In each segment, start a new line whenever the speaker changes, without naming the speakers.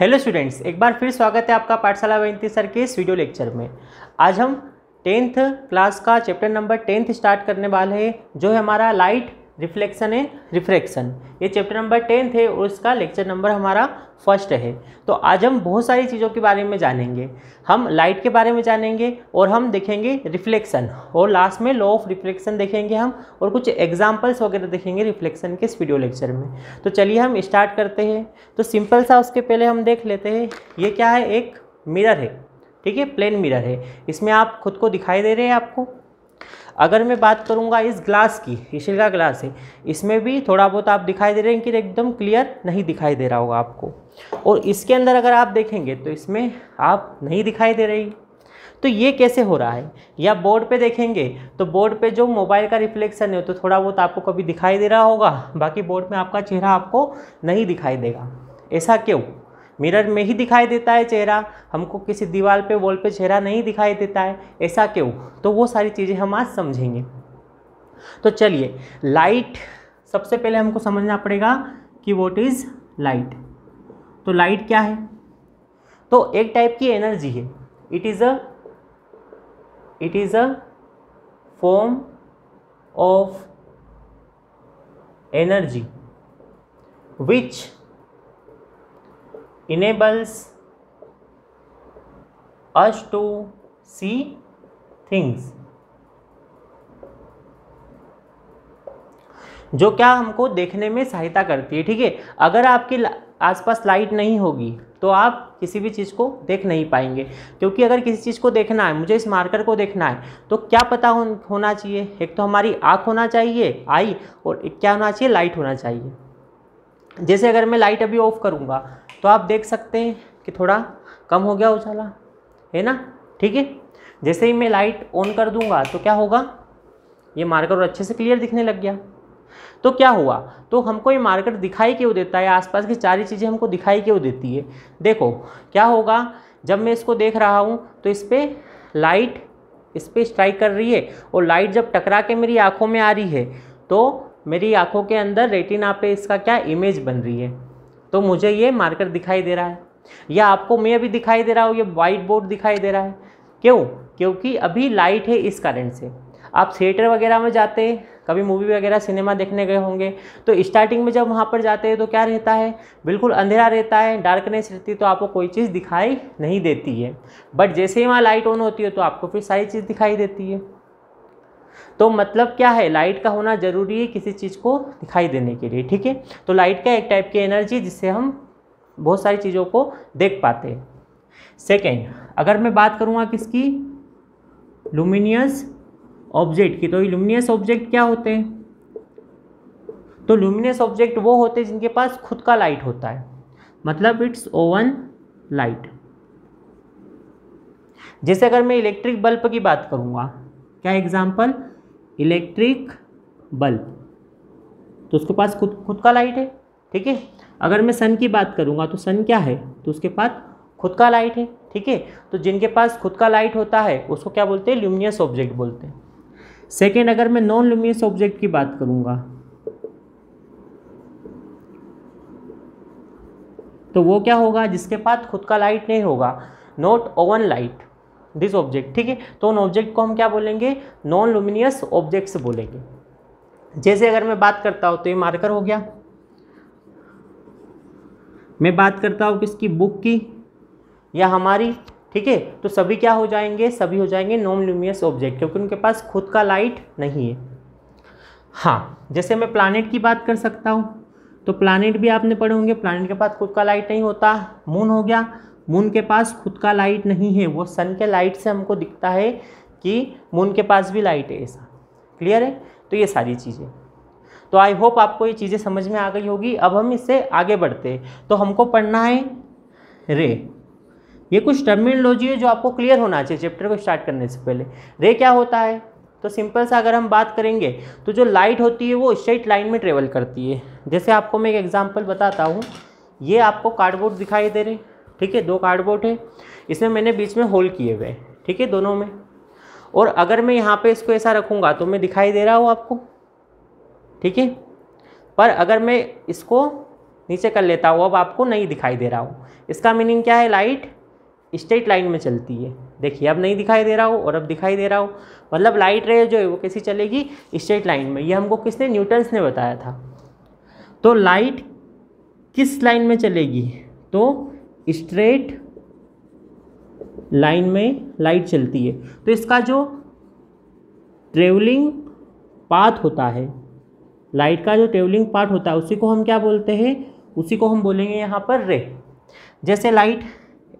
hello students एक बार फिर स्वागत है आपका पाठशाला वैंती सर के इस वीडियो लेक्चर में आज हम टेंथ क्लास का चैप्टर नंबर टेंथ स्टार्ट करने वाले हैं जो है हमारा लाइट रिफ्लेक्शन एंड रिफ्रैक्शन ये चैप्टर नंबर टेंथ है और इसका लेक्चर नंबर हमारा फर्स्ट है तो आज हम बहुत सारी चीज़ों के बारे में जानेंगे हम लाइट के बारे में जानेंगे और हम देखेंगे रिफ्लेक्शन और लास्ट में लॉ ऑफ रिफ्लेक्शन देखेंगे हम और कुछ एग्जाम्पल्स वगैरह देखेंगे रिफ्लेक्शन के इस वीडियो लेक्चर में तो चलिए हम स्टार्ट करते हैं तो सिंपल सा उसके पहले हम देख लेते हैं ये क्या है एक मिरर है ठीक है प्लेन मिरर है इसमें आप खुद को दिखाई दे रहे हैं आपको अगर मैं बात करूँगा इस ग्लास की ये का ग्लास है इसमें भी थोड़ा बहुत आप दिखाई दे रहे हैं कि एकदम क्लियर नहीं दिखाई दे रहा होगा आपको और इसके अंदर अगर आप देखेंगे तो इसमें आप नहीं दिखाई दे रही तो ये कैसे हो रहा है या बोर्ड पे देखेंगे तो बोर्ड पे जो मोबाइल का रिफ्लेक्शन है तो थोड़ा बहुत आपको कभी दिखाई दे रहा होगा बाकी बोर्ड में आपका चेहरा आपको नहीं दिखाई देगा ऐसा क्यों मिरर में ही दिखाई देता है चेहरा हमको किसी दीवार पे वॉल पे चेहरा नहीं दिखाई देता है ऐसा क्यों तो वो सारी चीज़ें हम आज समझेंगे तो चलिए लाइट सबसे पहले हमको समझना पड़ेगा कि वॉट इज़ लाइट तो लाइट क्या है तो एक टाइप की एनर्जी है it is a it is a form of energy which enables us to see things जो क्या हमको देखने में सहायता करती है ठीक है अगर आपके आसपास लाइट नहीं होगी तो आप किसी भी चीज़ को देख नहीं पाएंगे क्योंकि अगर किसी चीज़ को देखना है मुझे इस मार्कर को देखना है तो क्या पता हो, होना चाहिए एक तो हमारी आँख होना चाहिए आई और क्या होना चाहिए लाइट होना चाहिए जैसे अगर मैं लाइट अभी ऑफ करूँगा तो आप देख सकते हैं कि थोड़ा कम हो गया उजाला है ना ठीक है जैसे ही मैं लाइट ऑन कर दूंगा तो क्या होगा ये मार्कर अच्छे से क्लियर दिखने लग गया तो क्या हुआ तो हमको ये मार्कर दिखाई क्यों देता है आसपास की सारी चीज़ें हमको दिखाई क्यों देती है देखो क्या होगा जब मैं इसको देख रहा हूँ तो इस पर लाइट इस पर स्ट्राइक कर रही है और लाइट जब टकरा के मेरी आँखों में आ रही है तो मेरी आँखों के अंदर रेटिना पे इसका क्या इमेज बन रही है तो मुझे ये मार्कर दिखाई दे रहा है या आपको मैं अभी दिखाई दे रहा हूँ ये वाइट बोर्ड दिखाई दे रहा है क्यों क्योंकि अभी लाइट है इस कारण से आप थिएटर वगैरह में जाते हैं कभी मूवी वगैरह सिनेमा देखने गए होंगे तो स्टार्टिंग में जब वहाँ पर जाते हैं तो क्या रहता है बिल्कुल अंधेरा रहता है डार्कनेस रहती है तो आपको कोई चीज़ दिखाई नहीं देती है बट जैसे ही वहाँ लाइट ऑन होती है तो आपको फिर सारी चीज़ दिखाई देती है तो मतलब क्या है लाइट का होना ज़रूरी है किसी चीज़ को दिखाई देने के लिए ठीक है तो लाइट का एक टाइप की एनर्जी जिससे हम बहुत सारी चीज़ों को देख पाते हैं सेकेंड अगर मैं बात करूँगा किसकी लुमिनियस ऑब्जेक्ट की तो लुमिनियस ऑब्जेक्ट क्या होते हैं तो लुमिनियस ऑब्जेक्ट वो होते हैं जिनके पास खुद का लाइट होता है मतलब इट्स ओवन लाइट जैसे अगर मैं इलेक्ट्रिक बल्ब की बात करूँगा क्या एग्जाम्पल इलेक्ट्रिक बल्ब तो उसके पास खुद खुद का लाइट है ठीक है अगर मैं सन की बात करूँगा तो सन क्या है तो उसके पास खुद का लाइट है ठीक है तो जिनके पास खुद का लाइट होता है उसको क्या बोलते हैं ल्यूमिनियस ऑब्जेक्ट बोलते हैं सेकेंड अगर मैं नॉन ल्यूमिनियस ऑब्जेक्ट की बात करूँगा तो वो क्या होगा जिसके पास खुद का लाइट नहीं होगा not own light this object ठीक है तो उन ऑब्जेक्ट को हम क्या बोलेंगे नॉन लुमिनियस ऑब्जेक्ट्स बोलेंगे जैसे अगर मैं बात करता हूँ तो ये मार्कर हो गया मैं बात करता हूँ किसकी बुक की या हमारी ठीक है तो सभी क्या हो जाएंगे सभी हो जाएंगे नॉन लुमिनियस ऑब्जेक्ट क्योंकि उनके पास खुद का लाइट नहीं है हाँ जैसे मैं प्लानट की बात कर सकता हूँ तो प्लानट भी आपने पढ़े होंगे प्लानट के पास खुद का लाइट नहीं होता मून हो गया मून के पास खुद का लाइट नहीं है वो सन के लाइट से हमको दिखता है कि मून के पास भी लाइट है ऐसा क्लियर है तो ये सारी चीज़ें तो आई होप आपको ये चीज़ें समझ में आ गई होगी अब हम इससे आगे बढ़ते हैं तो हमको पढ़ना है रे ये कुछ टर्मिनोलॉजी है जो आपको क्लियर होना चाहिए चैप्टर को स्टार्ट करने से पहले रे क्या होता है तो सिंपल सा अगर हम बात करेंगे तो जो लाइट होती है वो स्ट्रेट लाइन में ट्रेवल करती है जैसे आपको मैं एक एग्जाम्पल बताता हूँ ये आपको कार्डबोर्ड दिखाई दे रहे हैं ठीक है दो कार्डबोर्ड है इसमें मैंने बीच में होल किए हुए ठीक है दोनों में और अगर मैं यहाँ पे इसको ऐसा रखूँगा तो मैं दिखाई दे रहा हूँ आपको ठीक है पर अगर मैं इसको नीचे कर लेता हूँ अब आपको नहीं दिखाई दे रहा हूँ इसका मीनिंग क्या है लाइट स्ट्रेट लाइन में चलती है देखिए अब नहीं दिखाई दे रहा हूँ और अब दिखाई दे रहा हूँ मतलब लाइट रे जो है वो कैसी चलेगी स्ट्रेट लाइन में ये हमको किसने न्यूटन्स ने बताया था तो लाइट किस लाइन में चलेगी तो स्ट्रेट लाइन में लाइट चलती है तो इसका जो ट्रेवलिंग पाथ होता है लाइट का जो ट्रेवलिंग पार्ट होता है उसी को हम क्या बोलते हैं उसी को हम बोलेंगे यहाँ पर रे जैसे लाइट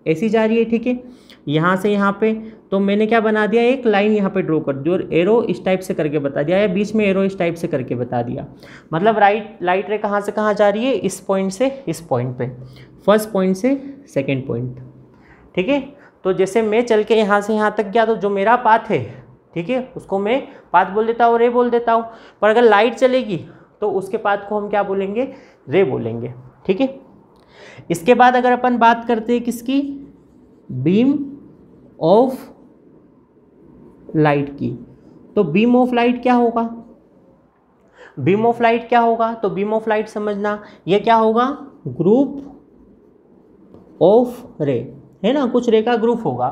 ऐसी जा रही है ठीक है यहाँ से यहाँ पे तो मैंने क्या बना दिया एक लाइन यहाँ पे ड्रॉ कर दी और एरो इस टाइप से करके बता दिया या बीच में एरो इस टाइप से करके बता दिया मतलब राइट लाइट रे कहाँ से कहाँ जा रही है इस पॉइंट से इस पॉइंट पे फर्स्ट पॉइंट से सेकेंड पॉइंट ठीक है तो जैसे मैं चल के यहाँ से यहाँ तक गया तो जो मेरा पाथ है ठीक है उसको मैं पाथ बोल देता हूँ रे बोल देता हूँ पर अगर लाइट चलेगी तो उसके पाथ को हम क्या बोलेंगे रे बोलेंगे ठीक है इसके बाद अगर अपन बात करते हैं किसकी बीम ऑफ लाइट की तो बीम ऑफ लाइट क्या होगा बीम ऑफ लाइट क्या होगा तो बीम ऑफ लाइट समझना यह क्या होगा ग्रुप ऑफ रे है ना कुछ रे का ग्रुप होगा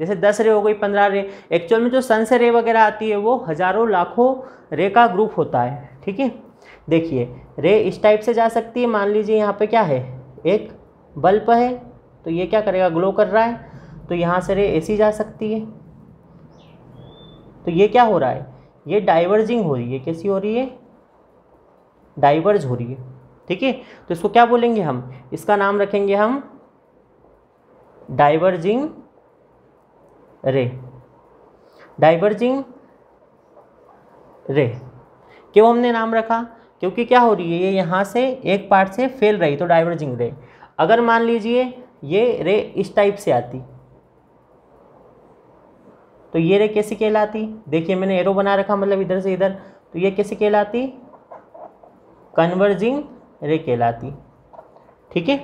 जैसे दस रे हो गई पंद्रह रे एक्चुअल में जो सन से रे वगैरह आती है वो हज़ारों लाखों रे का ग्रुप होता है ठीक है देखिए रे इस टाइप से जा सकती है मान लीजिए यहाँ पे क्या है एक बल्ब है तो ये क्या करेगा ग्लो कर रहा है तो यहाँ से रे ऐसी जा सकती है तो ये क्या हो रहा है ये डाइवर्जिंग हो रही है कैसी हो रही है डाइवर्ज हो रही है ठीक है तो इसको क्या बोलेंगे हम इसका नाम रखेंगे हम डाइवर्जिंग रे डाइवर्जिंग रे क्यों हमने नाम रखा क्योंकि क्या हो रही है ये यहाँ से एक पार्ट से फैल रही तो डाइवर्जिंग रे अगर मान लीजिए ये रे इस टाइप से आती तो ये रे कैसी कहलाती देखिए मैंने एरो बना रखा मतलब इधर से इधर तो ये कैसी कहलाती कन्वर्जिंग रे कहलाती ठीक है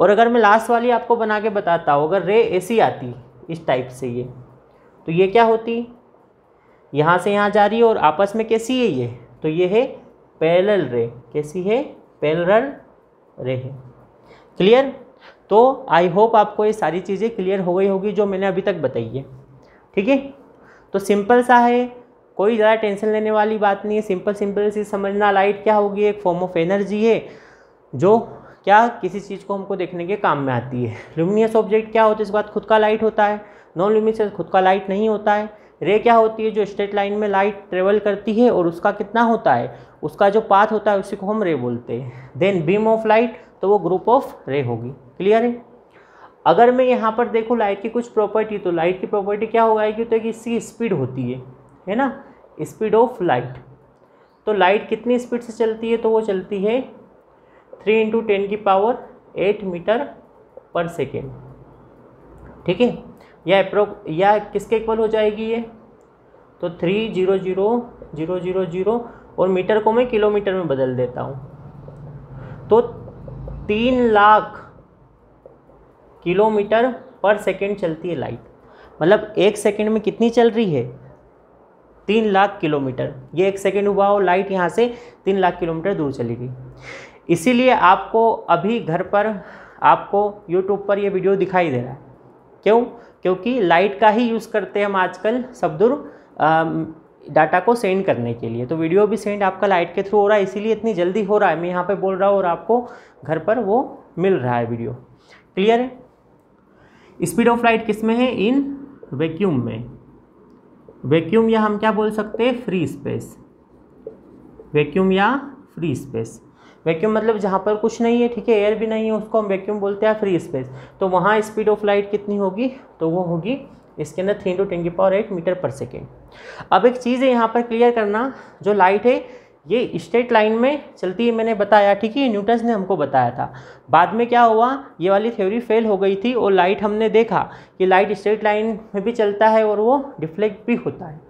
और अगर मैं लास्ट वाली आपको बना के बताता हूँ अगर रे ऐसी आती इस टाइप से ये तो ये क्या होती यहाँ से यहाँ जा रही है और आपस में कैसी है ये तो ये है पैरल रे कैसी है पैरल रे है क्लियर तो आई होप आपको ये सारी चीज़ें क्लियर हो गई होगी जो मैंने अभी तक बताई है ठीक है तो सिंपल सा है कोई ज़्यादा टेंशन लेने वाली बात नहीं है सिंपल सिंपल सी समझना लाइट क्या होगी एक फॉर्म ऑफ एनर्जी है जो क्या किसी चीज़ को हमको देखने के काम में आती है लुमिनियस ऑब्जेक्ट क्या होता है इसके बाद खुद का लाइट होता है नॉन लुमिनियस खुद का लाइट नहीं होता है रे क्या होती है जो स्ट्रेट लाइन में लाइट ट्रेवल करती है और उसका कितना होता है उसका जो पाथ होता है उसी को हम रे बोलते हैं देन बीम ऑफ लाइट तो वो ग्रुप ऑफ रे होगी क्लियर है अगर मैं यहाँ पर देखूँ लाइट की कुछ प्रॉपर्टी तो लाइट की प्रॉपर्टी क्या हो जाएगी तो इसकी स्पीड होती है है ना स्पीड ऑफ लाइट तो लाइट कितनी स्पीड से चलती है तो वो चलती है थ्री इंटू टेन की पावर एट मीटर पर सेकेंड ठीक है या अप्रो या किसके इक्वल हो जाएगी ये तो three zero zero zero zero zero और मीटर को मैं किलोमीटर में बदल देता हूँ तो तीन लाख किलोमीटर पर सेकेंड चलती है लाइट मतलब एक सेकेंड में कितनी चल रही है तीन लाख किलोमीटर ये एक सेकेंड हुआ और लाइट यहाँ से तीन लाख किलोमीटर दूर चली गई इसीलिए आपको अभी घर पर आपको यूट्यूब पर ये वीडियो दिखाई दे रहा है क्यों क्योंकि लाइट का ही यूज़ करते हैं हम आजकल सब दूर डाटा को सेंड करने के लिए तो वीडियो भी सेंड आपका लाइट के थ्रू हो रहा है इसीलिए इतनी जल्दी हो रहा है मैं यहाँ पे बोल रहा हूँ और आपको घर पर वो मिल रहा है वीडियो क्लियर है स्पीड ऑफ लाइट किस में है इन वैक्यूम में वैक्यूम या हम क्या बोल सकते हैं फ्री स्पेस वैक्यूम या फ्री स्पेस वैक्यूम मतलब जहाँ पर कुछ नहीं है ठीक है एयर भी नहीं है उसको हम वैक्यूम बोलते हैं फ्री स्पेस तो वहाँ स्पीड ऑफ लाइट कितनी होगी तो वो होगी इसके अंदर three into twenty power eight metre पर सेकेंड अब एक चीज़ है यहाँ पर क्लियर करना जो लाइट है ये स्ट्रेट लाइन में चलती है मैंने बताया ठीक है न्यूटन्स ने हमको बताया था बाद में क्या हुआ ये वाली थ्योरी फेल हो गई थी और लाइट हमने देखा कि लाइट स्ट्रेट लाइन में भी चलता है और वो डिफ्लेक्ट भी होता है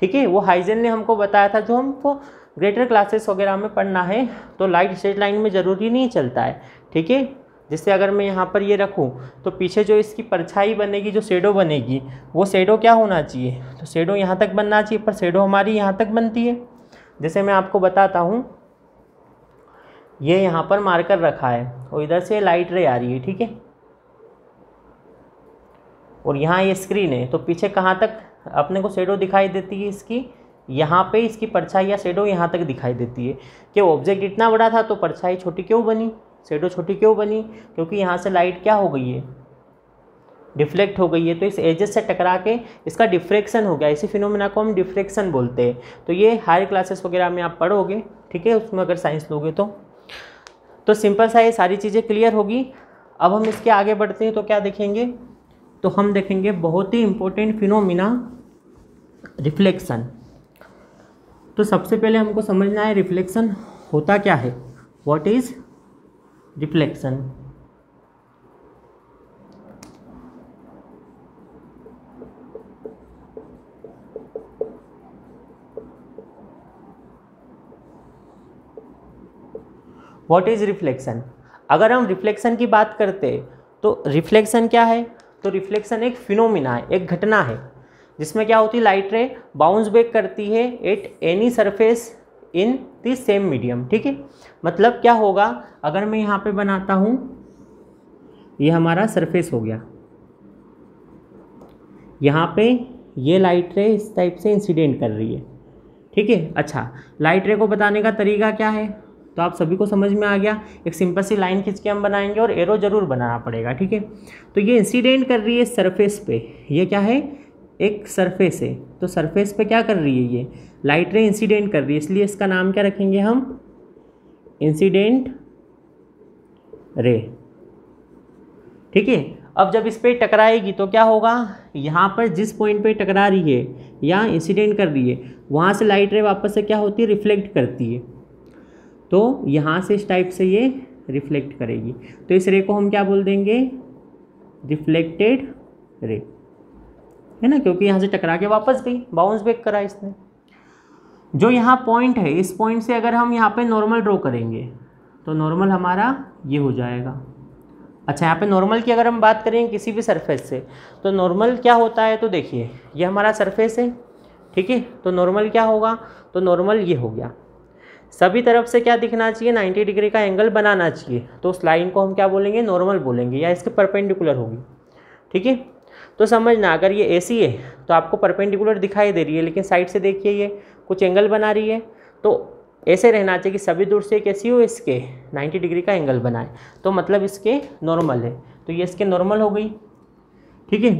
ठीक है वो हाइजन ने हमको बताया था जो हमको ग्रेटर क्लासेस वगैरह में पढ़ना है तो लाइट स्ट्रेट लाइन में ज़रूरी नहीं चलता है ठीक है जैसे अगर मैं यहाँ पर ये रखूँ तो पीछे जो इसकी परछाई बनेगी जो शेडो बनेगी वो शेडो क्या होना चाहिए तो शेडो यहाँ तक बनना चाहिए पर शेडो हमारी यहाँ तक बनती है जैसे मैं आपको बताता हूँ ये यहाँ पर मार्कर रखा है और इधर से लाइट रे आ रही है ठीक है और यहाँ ये स्क्रीन है तो पीछे कहाँ तक अपने को शेडो दिखाई देती है इसकी यहाँ पे इसकी परछाई या शेडो यहाँ तक दिखाई देती है कि ऑब्जेक्ट इतना बड़ा था तो परछाई छोटी क्यों बनी शेडो छोटी क्यों बनी क्योंकि यहाँ से लाइट क्या हो गई है डिफ्लेक्ट हो गई है तो इस एजेस से टकरा के इसका डिफ्रेक्शन हो गया इसी फिनोमिना को हम डिफ्रेक्शन बोलते हैं तो ये हायर क्लासेस वगैरह में आप पढ़ोगे ठीक है उसमें अगर साइंस लोगे तो तो सिंपल सा ये सारी चीज़ें क्लियर होगी अब हम इसके आगे बढ़ते हैं तो क्या देखेंगे तो हम देखेंगे बहुत ही इंपॉर्टेंट फिनोमिना रिफ्लेक्शन तो सबसे पहले हमको समझना है रिफ्लेक्शन होता क्या है what is reflection what is reflection अगर हम रिफ्लेक्शन की बात करते तो रिफ्लेक्शन क्या है तो रिफ्लेक्शन एक फिनोमिना है एक घटना है जिसमें क्या होती है लाइट रे बाउंस बैक करती है at any surface in the same medium ठीक है मतलब क्या होगा अगर मैं यहाँ पे बनाता हूँ ये हमारा सरफेस हो गया यहाँ पे ये लाइट रे इस टाइप से इंसिडेंट कर रही है ठीक है अच्छा लाइट रे को बताने का तरीका क्या है तो आप सभी को समझ में आ गया एक सिंपल सी लाइन खींच के हम बनाएंगे और एरो जरूर बनाना पड़ेगा ठीक है तो ये इंसिडेंट कर रही है सरफेस पे ये क्या है एक सरफेस है तो सरफेस पे क्या कर रही है ये लाइट रे इंसिडेंट कर रही है इसलिए इसका नाम क्या रखेंगे हम इंसिडेंट रे ठीक है अब जब इस पर टकराएगी तो क्या होगा यहाँ पर जिस पॉइंट पे टकरा रही है या इंसिडेंट कर रही है वहाँ से लाइट रे वापस से क्या होती है रिफ्लेक्ट करती है तो यहाँ से इस टाइप से ये रिफ्लेक्ट करेगी तो इस रे को हम क्या बोल देंगे रिफ्लेक्टेड रे है ना क्योंकि यहाँ से टकरा के वापस गई बाउंस बैक करा इसने जो यहाँ पॉइंट है इस पॉइंट से अगर हम यहाँ पे नॉर्मल ड्रॉ करेंगे तो नॉर्मल हमारा ये हो जाएगा अच्छा यहाँ पे नॉर्मल की अगर हम बात करें किसी भी सरफेस से तो नॉर्मल क्या होता है तो देखिए ये हमारा सरफेस है ठीक है तो नॉर्मल क्या होगा तो नॉर्मल ये हो गया सभी तरफ से क्या दिखना चाहिए नाइन्टी डिग्री का एंगल बनाना चाहिए तो उस लाइन को हम क्या बोलेंगे नॉर्मल बोलेंगे या इसके परपेंडिकुलर होगी ठीक है तो समझना अगर ये ऐसी है तो आपको परपेंडिकुलर दिखाई दे रही है लेकिन साइड से देखिए ये कुछ एंगल बना रही है तो ऐसे रहना चाहिए कि सभी दूर से एक ऐसी हो इसके 90 डिग्री का एंगल बनाए तो मतलब इसके नॉर्मल है तो ये इसके नॉर्मल हो गई ठीक है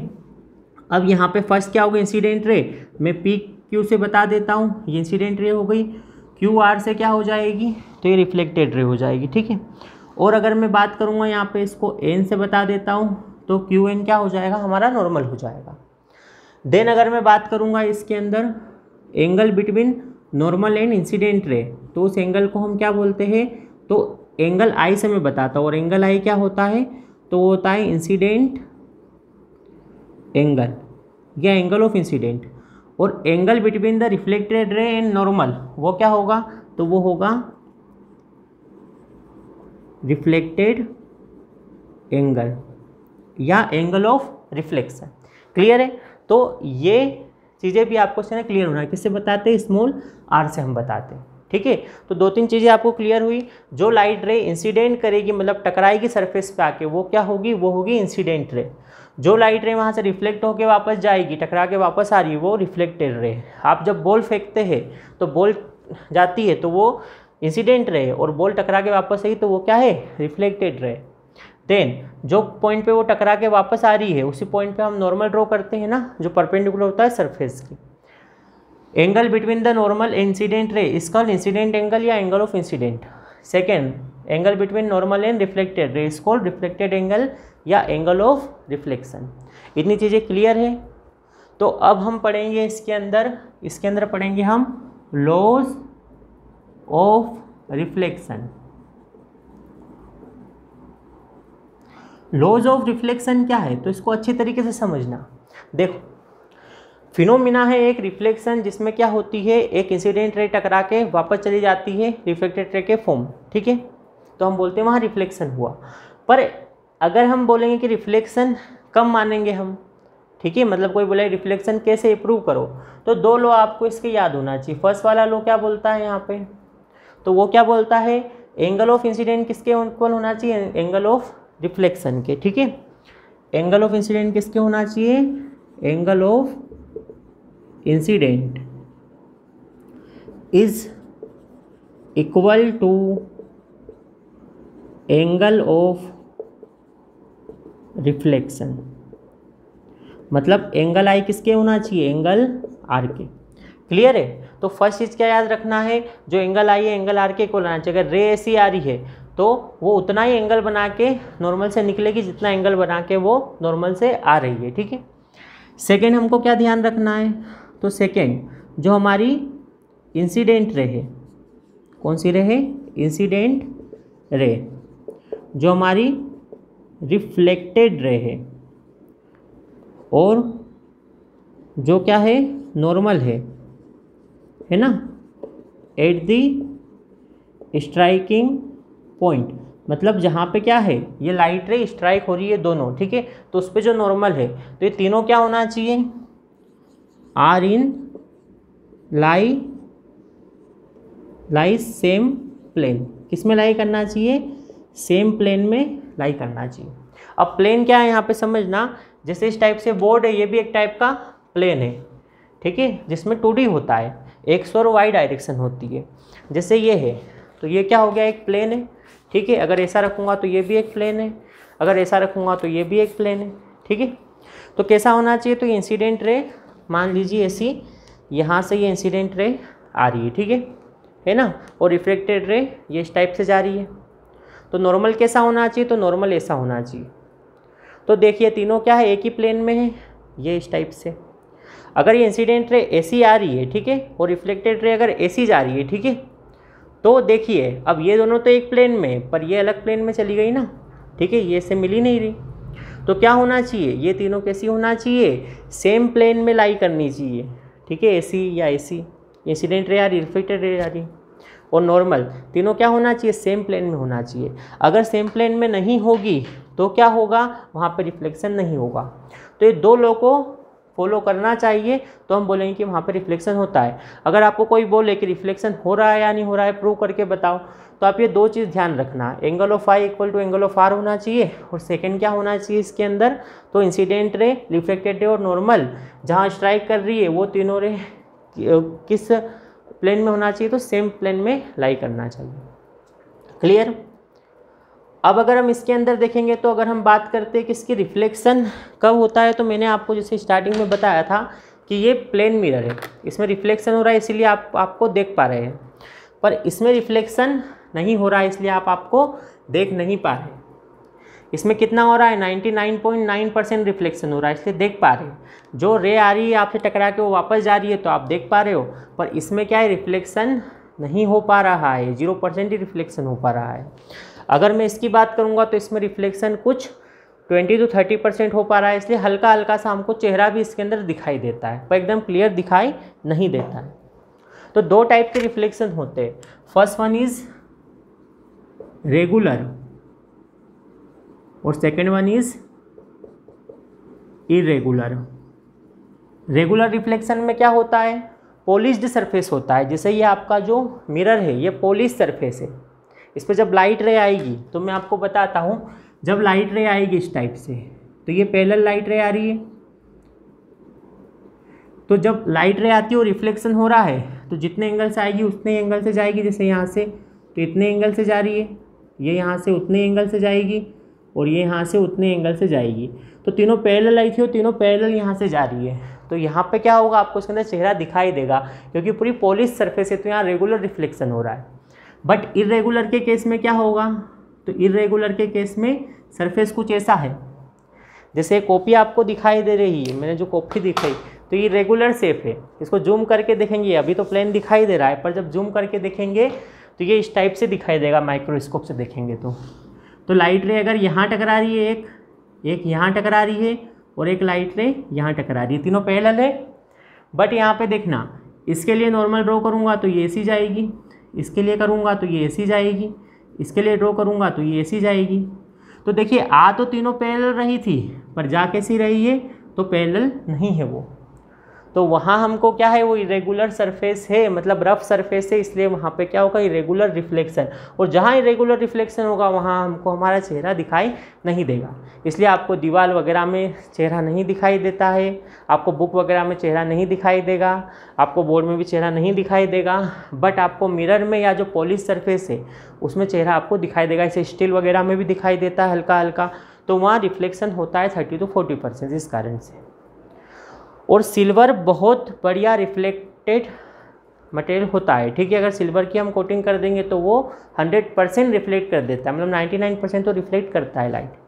अब यहाँ पे फर्स्ट क्या होगा इंसिडेंट रे मैं पी क्यू से बता देता हूँ ये इंसिडेंट रे हो गई क्यू आर से क्या हो जाएगी तो ये रिफ्लेक्टेड रे हो जाएगी ठीक है और अगर मैं बात करूँगा यहाँ पर इसको एन से बता देता हूँ तो क्यू एन क्या हो जाएगा हमारा नॉर्मल हो जाएगा देन अगर मैं बात करूँगा इसके अंदर angle between normal and incident ray तो उस एंगल को हम क्या बोलते हैं तो एंगल आई से मैं बताता हूँ और एंगल आई क्या होता है तो वो होता है इंसिडेंट एंगल या एंगल ऑफ इंसिडेंट और angle between the reflected ray and normal वो क्या होगा तो वो होगा रिफ्लेक्टेड एंगल या एंगल ऑफ रिफ्लेक्शन क्लियर है तो ये चीज़ें भी आपको क्वेश्चन ना क्लियर होना है किससे बताते हैं स्मॉल आर से हम बताते हैं ठीक है तो दो तीन चीज़ें आपको क्लियर हुई जो लाइट रे इंसिडेंट करेगी मतलब टकराएगी सरफेस पे आके वो क्या होगी वो होगी इंसिडेंट रे जो लाइट रे वहाँ से रिफ्लेक्ट होकर वापस जाएगी टकरा के वापस आ रही है वो रिफ्लेक्टेड रे आप जब बॉल फेंकते हैं तो बॉल जाती है तो वो इंसिडेंट रे और बॉल टकरा के वापस आई तो वो क्या है रिफ्लेक्टेड रे देन जो पॉइंट पे वो टकरा के वापस आ रही है उसी पॉइंट पे हम नॉर्मल ड्रॉ करते हैं ना जो परपेंडिकुलर होता है सरफेस की angle between the normal incident ray is call incident angle या angle of incident second angle between normal and reflected ray is call reflected angle या एंगल ऑफ रिफ्लेक्शन इतनी चीज़ें क्लियर है तो अब हम पढ़ेंगे इसके अंदर इसके अंदर पढ़ेंगे हम laws of reflection laws of reflection क्या है तो इसको अच्छे तरीके से समझना देखो फिनोमिना है एक रिफ्लेक्शन जिसमें क्या होती है एक इंसिडेंट रे टकरा के वापस चली जाती है रिफ्लेक्टेड रे के फॉर्म ठीक है तो हम बोलते हैं वहाँ रिफ्लेक्शन हुआ पर अगर हम बोलेंगे कि रिफ्लेक्शन कम मानेंगे हम ठीक है मतलब कोई बोले रिफ्लेक्शन कैसे इम्प्रूव करो तो दो लो आपको इसके याद होना चाहिए फर्स्ट वाला लो क्या बोलता है यहाँ पे तो वो क्या बोलता है एंगल ऑफ इंसिडेंट किसके इक्वल होना चाहिए एंगल ऑफ रिफ्लेक्शन के ठीक है एंगल ऑफ इंसिडेंट किसके होना चाहिए angle of incident is equal to angle of reflection मतलब एंगल आई किसके होना चाहिए एंगल आर के क्लियर है तो फर्स्ट चीज़ क्या याद रखना है जो एंगल आई है एंगल आर के को लाना चाहिए अगर रे ऐसी आ रही है तो वो उतना ही एंगल बना के नॉर्मल से निकलेगी जितना एंगल बना के वो नॉर्मल से आ रही है ठीक है सेकेंड हमको क्या ध्यान रखना है तो सेकेंड जो हमारी इंसिडेंट रे है कौन सी रे है इंसिडेंट रे जो हमारी रिफ्लेक्टेड रे है और जो क्या है नॉर्मल है है ना एट दी स्ट्राइकिंग पॉइंट मतलब जहाँ पे क्या है ये लाइट रे स्ट्राइक हो रही है दोनों ठीक है तो उस पर जो नॉर्मल है तो ये तीनों क्या होना चाहिए are in lie lie same plane किस में लाई करना चाहिए सेम प्लेन में लाई करना चाहिए अब प्लेन क्या है यहाँ पे समझना जैसे इस टाइप से बोर्ड है ये भी एक टाइप का प्लेन है ठीक है जिसमें टू होता है एक्स और वाई डायरेक्शन होती है जैसे ये है तो ये क्या हो गया एक प्लेन है ठीक है अगर ऐसा रखूँगा तो ये भी एक प्लेन है अगर ऐसा रखूँगा तो ये भी एक प्लेन है ठीक है तो कैसा होना चाहिए तो इंसिडेंट रे मान लीजिए ऐसी यहाँ से ये इंसिडेंट रे आ रही है ठीक है है ना और रिफ्लेक्टेड रे ये इस टाइप से जा रही है तो नॉर्मल कैसा होना चाहिए तो नॉर्मल ऐसा होना चाहिए तो देखिए तीनों क्या है एक ही प्लेन में है ये इस टाइप से अगर ये इंसिडेंट रे ऐसी आ रही है ठीक है और रिफ्लेक्टेड रे अगर ऐसी जा रही है ठीक है तो देखिए अब ये दोनों तो एक प्लेन में पर ये अलग प्लेन में चली गई ना ठीक है ये से मिली नहीं रही तो क्या होना चाहिए ये तीनों कैसी होना चाहिए सेम प्लेन में लाई करनी चाहिए ठीक है एसी या एसी इंसिडेंट रे आ रही रिफ्लेक्टेड रे आ रही और नॉर्मल तीनों क्या होना चाहिए सेम प्लेन में होना चाहिए अगर सेम प्लेन में नहीं होगी तो क्या होगा वहाँ पर रिफ्लेक्शन नहीं होगा तो ये दो लोगों को फॉलो करना चाहिए तो हम बोलेंगे कि वहाँ पर रिफ्लेक्शन होता है अगर आपको कोई बोले कि रिफ्लेक्शन हो रहा है या नहीं हो रहा है प्रूव करके बताओ तो आप ये दो चीज़ ध्यान रखना angle of I equal to angle of R होना चाहिए और सेकंड क्या होना चाहिए इसके अंदर तो इंसिडेंट रे रिफ्लेक्टेड रे और नॉर्मल जहाँ स्ट्राइक कर रही है वो तीनों रे किस प्लेन में होना चाहिए तो सेम प्लेन में लाई करना चाहिए क्लियर अब अगर हम इसके अंदर देखेंगे तो अगर हम बात करते हैं कि इसकी रिफ्लेक्शन कब होता है तो मैंने आपको जैसे स्टार्टिंग में बताया था कि ये प्लेन मिरर है इसमें रिफ्लेक्शन हो रहा है इसीलिए आप आपको देख पा रहे हैं पर इसमें रिफ्लेक्शन नहीं हो रहा है इसलिए आप आपको देख नहीं पा रहे इसमें कितना हो रहा है 99.9 परसेंट रिफ्लेक्शन हो रहा है इसलिए देख पा रहे हैं जो रे आ रही है आपसे टकरा के वो वापस जा रही है तो आप देख पा रहे हो पर इसमें क्या है रिफ्लेक्शन नहीं हो पा रहा है जीरो परसेंट ही रिफ्लेक्शन हो पा रहा है अगर मैं इसकी बात करूँगा तो इसमें रिफ्लेक्शन कुछ ट्वेंटी टू थर्टी परसेंट हो पा रहा है इसलिए हल्का हल्का सा हमको चेहरा भी इसके अंदर दिखाई देता है पर एकदम क्लियर दिखाई नहीं देता है तो दो टाइप के रिफ्लेक्शन होते हैं फर्स्ट वन इज रेगुलर और second one is irregular regular reflection में क्या होता है पोलिश्ड सरफेस होता है जैसे ये आपका जो मिरर है ये पोलिश सरफेस है इस पर जब लाइट रे आएगी तो मैं आपको बताता हूँ जब लाइट रे आएगी इस टाइप से तो ये पैरेलल लाइट रे आ रही है तो जब लाइट रे आती है और रिफ्लेक्शन हो रहा है तो जितने एंगल से आएगी उतने एंगल से जाएगी जैसे यहाँ से तो इतने एंगल से जा रही है ये यहाँ से उतने एंगल से जाएगी और ये यहाँ से उतने एंगल से जाएगी तो तीनों पैरेलल आई थी और तीनों पैरेलल यहाँ से जा रही है तो यहाँ पे क्या होगा आपको इसके अंदर चेहरा दिखाई देगा क्योंकि पूरी पॉलिश सरफेस है तो यहाँ रेगुलर रिफ्लेक्शन हो रहा है बट इरेगुलर के केस में क्या होगा तो इरेगुलर के केस में सरफेस कुछ ऐसा है जैसे कॉपी आपको दिखाई दे रही है मैंने जो कॉपी दिखाई तो ये रेगुलर सेफ है इसको जूम करके देखेंगे अभी तो प्लेन दिखाई दे रहा है पर जब जूम करके देखेंगे तो ये इस टाइप से दिखाई देगा माइक्रोस्कोप से देखेंगे तो तो लाइट रे अगर यहाँ टकरा रही है एक एक यहाँ टकरा रही है और एक लाइट रे यहाँ टकरा रही है तीनों पैरेलल है बट यहाँ पे देखना इसके लिए नॉर्मल ड्रॉ करूँगा तो ये सी जाएगी इसके लिए करूँगा तो ये ऐसी जाएगी इसके लिए ड्रॉ करूँगा तो ये ऐसी जाएगी तो देखिए आ तो तीनों पैरेलल रही थी पर जा कैसी रही है तो पैरेलल नहीं है वो तो वहाँ हमको क्या है वो इरेगुलर सरफेस है मतलब रफ सरफेस है इसलिए वहाँ पे क्या होगा इरेगुलर रिफ्लेक्शन और जहाँ इरेगुलर रिफ्लेक्शन होगा वहाँ हमको हमारा चेहरा दिखाई नहीं देगा इसलिए आपको दीवार वगैरह में चेहरा नहीं दिखाई देता है आपको बुक वगैरह में चेहरा नहीं दिखाई देगा आपको बोर्ड में भी चेहरा नहीं दिखाई देगा बट आपको मिरर में या जो पॉलिश सरफेस है उसमें चेहरा आपको दिखाई देगा इसे स्टील वगैरह में भी दिखाई देता है हल्का हल्का तो वहाँ रिफ्लेक्शन होता है थर्टी टू फोर्टी परसेंट इस कारण से और सिल्वर बहुत बढ़िया रिफ्लेक्टेड मटेरियल होता है ठीक है अगर सिल्वर की हम कोटिंग कर देंगे तो वो 100 परसेंट रिफ्लेक्ट कर देता है मतलब 99 परसेंट तो रिफ्लेक्ट करता है लाइट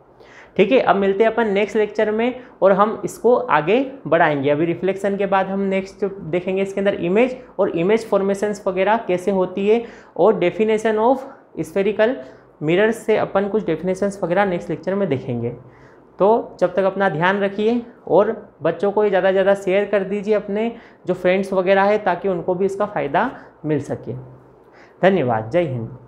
ठीक है अब मिलते हैं अपन नेक्स्ट लेक्चर में और हम इसको आगे बढ़ाएंगे अभी रिफ्लेक्शन के बाद हम नेक्स्ट देखेंगे इसके अंदर इमेज और इमेज फॉर्मेशंस वगैरह कैसे होती है और डेफिनेशन ऑफ स्फेरिकल मिरर से अपन कुछ डेफिनेशन वगैरह नेक्स्ट लेक्चर में देखेंगे तो जब तक अपना ध्यान रखिए और बच्चों को ज़्यादा से ज़्यादा शेयर कर दीजिए अपने जो फ्रेंड्स वगैरह है ताकि उनको भी इसका फ़ायदा मिल सके धन्यवाद जय हिंद